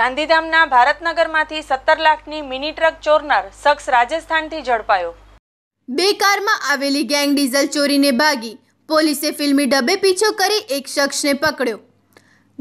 ગાંધીધામના ભારતનગરમાંથી સત્તર લાખની મિની ટ્રક ચોરનાર શખ્સ રાજસ્થાનથી ઝડપાયો બે કારમાં આવેલી ગેંગ ડીઝલ ચોરીને ભાગી પોલીસે ફિલ્મી ડબ્બે પીછો કરી એક શખ્સને પકડ્યો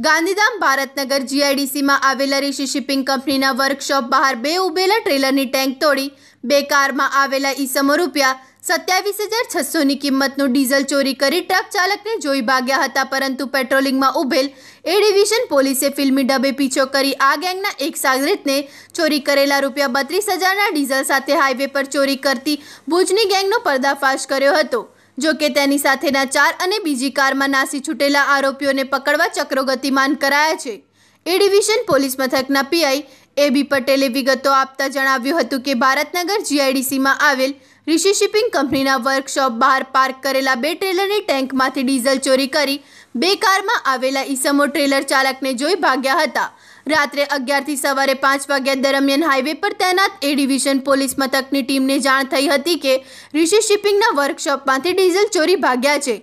ગાંધીધામ ભારતનગર જીઆઈડીસીમાં આવેલા ઋષિ શિપિંગ કંપનીના વર્કશોપ બહાર બે ઉભેલા ટ્રેલરની ટેન્ક તોડી બે કારમાં આવેલા ઈસમો રૂપિયા સત્યાવીસ હજાર છસોની કિંમતનું ડીઝલ ચોરી કરી ટ્રક ચાલકને જોઈ ભાગ્યા હતા પરંતુ પેટ્રોલિંગમાં ઉભેલ એ ડિવિઝન પોલીસે ફિલ્મી ડબે પીછો કરી આ ગેંગના એક સાગરિતને ચોરી કરેલા રૂપિયા બત્રીસ હજારના ડીઝલ સાથે હાઈવે પર ચોરી કરતી ભુજની ગેંગનો પર્દાફાશ કર્યો હતો જો કે તેની સાથેના ચાર અને બીજી કારમાં નાસી છૂટેલા આરોપીઓને પકડવા ચક્રો ગતિમાન કરાયા છે એ ડિવિઝન પોલીસ મથકના પીઆઈ એબી પટેલે વિગતો આપતા જણાવ્યું હતું કે ભારતનગર જીઆઈડીસીમાં આવેલ ઋષિ શિપિંગ કંપનીના વર્કશોપ બહાર પાર્ક કરેલા બે ટ્રેલરની ટેન્કમાંથી ડીઝલ ચોરી કરી બે કારમાં આવેલા ઈસમો ટ્રેલર ચાલકને જોઈ ભાગ્યા હતા રાત્રે અગિયારથી સવારે પાંચ વાગ્યા દરમિયાન હાઈવે પર તૈનાત એ ડિવિઝન પોલીસ મથકની ટીમને જાણ થઈ હતી કે ઋષિ શિપિંગના વર્કશોપમાંથી ડીઝલ ચોરી ભાગ્યા છે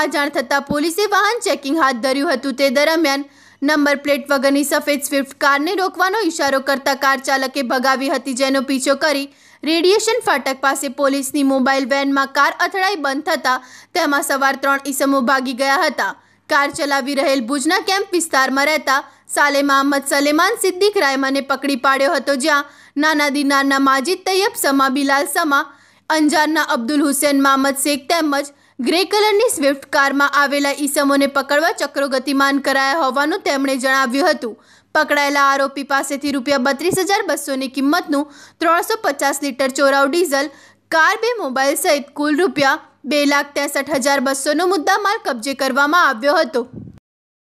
આ જાણ થતાં પોલીસે વાહન ચેકિંગ હાથ ધર્યું હતું તે દરમિયાન નંબર પ્લેટ વગરની સફેદ સ્વિફ્ટ કારને રોકવાનો ઇશારો કરતા કાર ચાલકે ભગાવી હતી જેનો પીછો કરી રેડિયેશન ફાટક પાસે પોલીસની મોબાઈલ વેનમાં કાર અથડાઈ બંધ થતાં તેમાં સવાર ત્રણ ઈસમો ભાગી ગયા હતા કાર ચલાવી રહેલ ભુજના કેમ્પ વિસ્તારમાં રહેતા સાલેમ અહમદ સલેમાન સિદ્દીક રાયમાને પકડી પાડ્યો હતો જ્યાં નાના દિનારના માજીદ તૈયબ સમા બિલાલ સમા અંજારના અબ્દુલ હુસેન મહમદ શેખ તેમજ ગ્રે કલરની સ્વિફ્ટ કારમાં આવેલા ઈસમોને પકડવા ચક્રો ગતિમાન કરાયા હોવાનું તેમણે જણાવ્યું હતું પકડાયેલા આરોપી પાસેથી રૂપિયા બત્રીસ હજાર બસોની કિંમતનું ત્રણસો પચાસ લીટર ચોરાવ ડીઝલ કાર બે મોબાઈલ સહિત કુલ રૂપિયા બે લાખ ત્રેસઠ હજાર બસોનો મુદ્દામાલ કબજે કરવામાં આવ્યો હતો